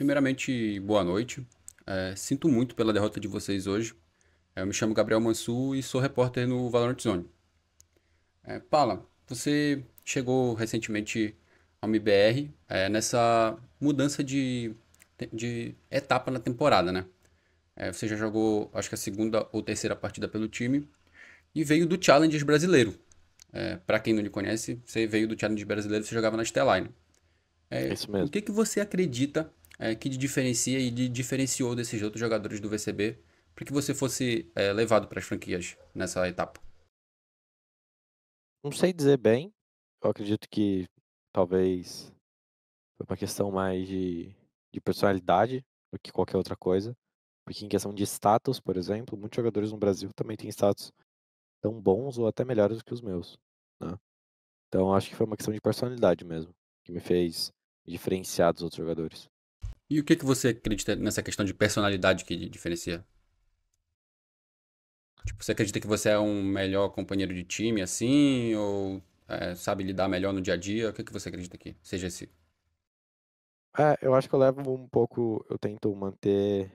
Primeiramente, boa noite. É, sinto muito pela derrota de vocês hoje. É, eu me chamo Gabriel Mansu e sou repórter no Valorant Zone. É, Pala, você chegou recentemente ao MBR é, nessa mudança de, de etapa na temporada, né? É, você já jogou, acho que a segunda ou terceira partida pelo time e veio do Challengers brasileiro. É, para quem não lhe conhece, você veio do Challenge brasileiro, você jogava na Stelline. É, isso mesmo. O que, que você acredita é, que te diferencia e te diferenciou desses outros jogadores do VCB para que você fosse é, levado para as franquias nessa etapa? Não sei dizer bem. Eu acredito que talvez foi uma questão mais de, de personalidade do que qualquer outra coisa. Porque em questão de status, por exemplo, muitos jogadores no Brasil também têm status tão bons ou até melhores do que os meus. Né? Então acho que foi uma questão de personalidade mesmo, que me fez diferenciar dos outros jogadores. E o que, que você acredita nessa questão de personalidade que diferencia? Tipo, você acredita que você é um melhor companheiro de time, assim? Ou é, sabe lidar melhor no dia a dia? O que, que você acredita que seja esse? É, eu acho que eu levo um pouco. Eu tento manter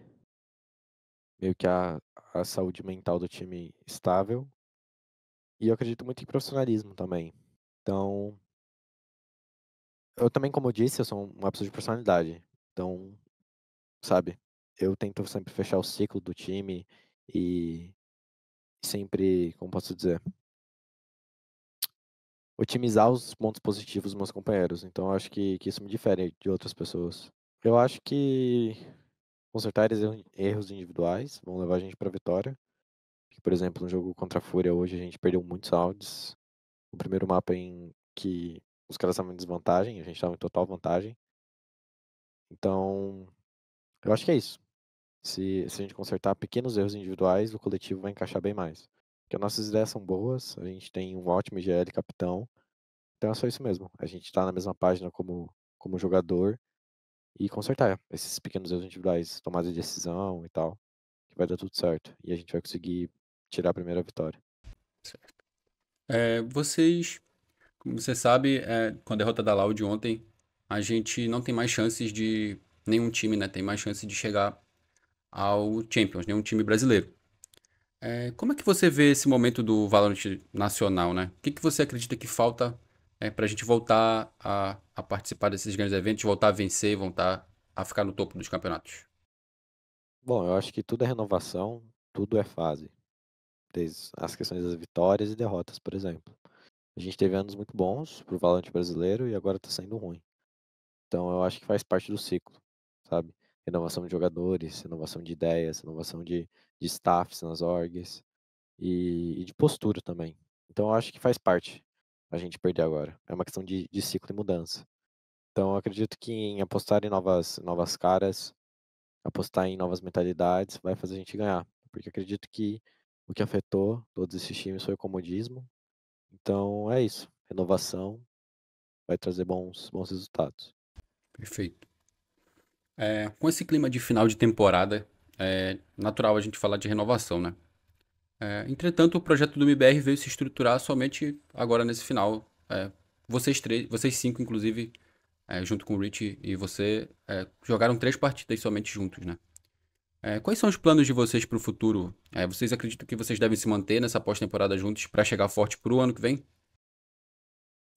meio que a, a saúde mental do time estável. E eu acredito muito em profissionalismo também. Então. Eu também, como eu disse, eu sou uma pessoa de personalidade então, sabe, eu tento sempre fechar o ciclo do time e sempre, como posso dizer, otimizar os pontos positivos dos meus companheiros. Então, acho que, que isso me difere de outras pessoas. Eu acho que consertar erros individuais vão levar a gente para vitória. Por exemplo, no jogo contra a Fúria hoje a gente perdeu muitos áudios. O primeiro mapa em que os caras estavam em desvantagem, a gente estava em total vantagem. Então, eu acho que é isso. Se, se a gente consertar pequenos erros individuais, o coletivo vai encaixar bem mais. Porque nossas ideias são boas, a gente tem um ótimo IGL capitão. Então é só isso mesmo. A gente está na mesma página como, como jogador e consertar esses pequenos erros individuais, tomada de decisão e tal, que vai dar tudo certo. E a gente vai conseguir tirar a primeira vitória. Certo. É, vocês, como você sabe, é, com a derrota da Loud ontem, a gente não tem mais chances de. Nenhum time né, tem mais chance de chegar ao Champions, nenhum time brasileiro. É, como é que você vê esse momento do Valorant nacional, né? O que, que você acredita que falta é, para a gente voltar a, a, participar desses grandes eventos, voltar a vencer, voltar a ficar no topo dos campeonatos? Bom, eu acho que tudo é renovação, tudo é fase. Desde as questões das vitórias e derrotas, por exemplo. A gente teve anos muito bons pro Valorant brasileiro e agora está saindo ruim. Então eu acho que faz parte do ciclo, sabe? Renovação de jogadores, renovação de ideias, renovação de, de staffs nas orgs e, e de postura também. Então eu acho que faz parte a gente perder agora. É uma questão de, de ciclo e mudança. Então eu acredito que em apostar em novas, novas caras, apostar em novas mentalidades, vai fazer a gente ganhar. Porque acredito que o que afetou todos esses times foi o comodismo. Então é isso. Renovação vai trazer bons, bons resultados. Perfeito. É, com esse clima de final de temporada, é natural a gente falar de renovação, né? É, entretanto, o projeto do MBR veio se estruturar somente agora nesse final. É, vocês três, vocês cinco, inclusive, é, junto com o Rich e você, é, jogaram três partidas somente juntos, né? É, quais são os planos de vocês para o futuro? É, vocês acreditam que vocês devem se manter nessa pós-temporada juntos para chegar forte para o ano que vem?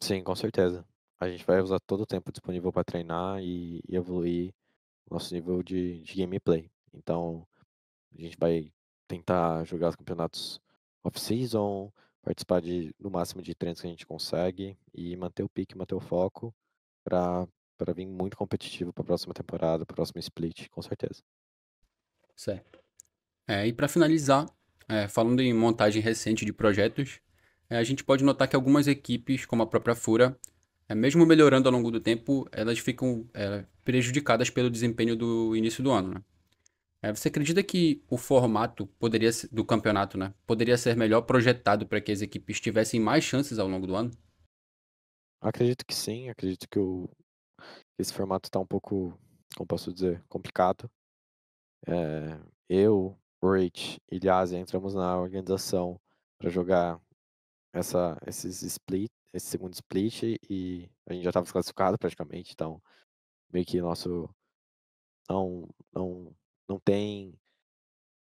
Sim, com certeza a gente vai usar todo o tempo disponível para treinar e, e evoluir o nosso nível de, de gameplay. Então, a gente vai tentar jogar os campeonatos off-season, participar de, no máximo de treinos que a gente consegue e manter o pique, manter o foco para vir muito competitivo para a próxima temporada, para o próximo split, com certeza. Certo. É, e para finalizar, é, falando em montagem recente de projetos, é, a gente pode notar que algumas equipes, como a própria Fura, é, mesmo melhorando ao longo do tempo, elas ficam é, prejudicadas pelo desempenho do início do ano, né? É, você acredita que o formato poderia do campeonato, né, poderia ser melhor projetado para que as equipes tivessem mais chances ao longo do ano? Acredito que sim, acredito que o, esse formato está um pouco, como posso dizer, complicado. É, eu, Rich e Liase entramos na organização para jogar essa, esses split esse segundo split e a gente já estava desclassificado praticamente, então meio que nosso não não não tem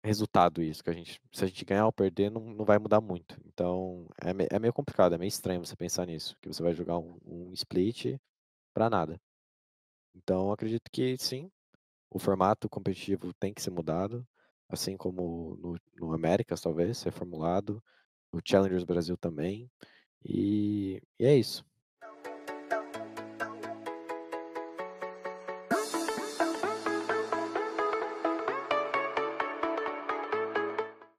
resultado isso que a gente se a gente ganhar ou perder não, não vai mudar muito então é, é meio complicado é meio estranho você pensar nisso que você vai jogar um, um split para nada então acredito que sim o formato competitivo tem que ser mudado assim como no, no Américas talvez ser formulado no Challengers Brasil também e, e é isso.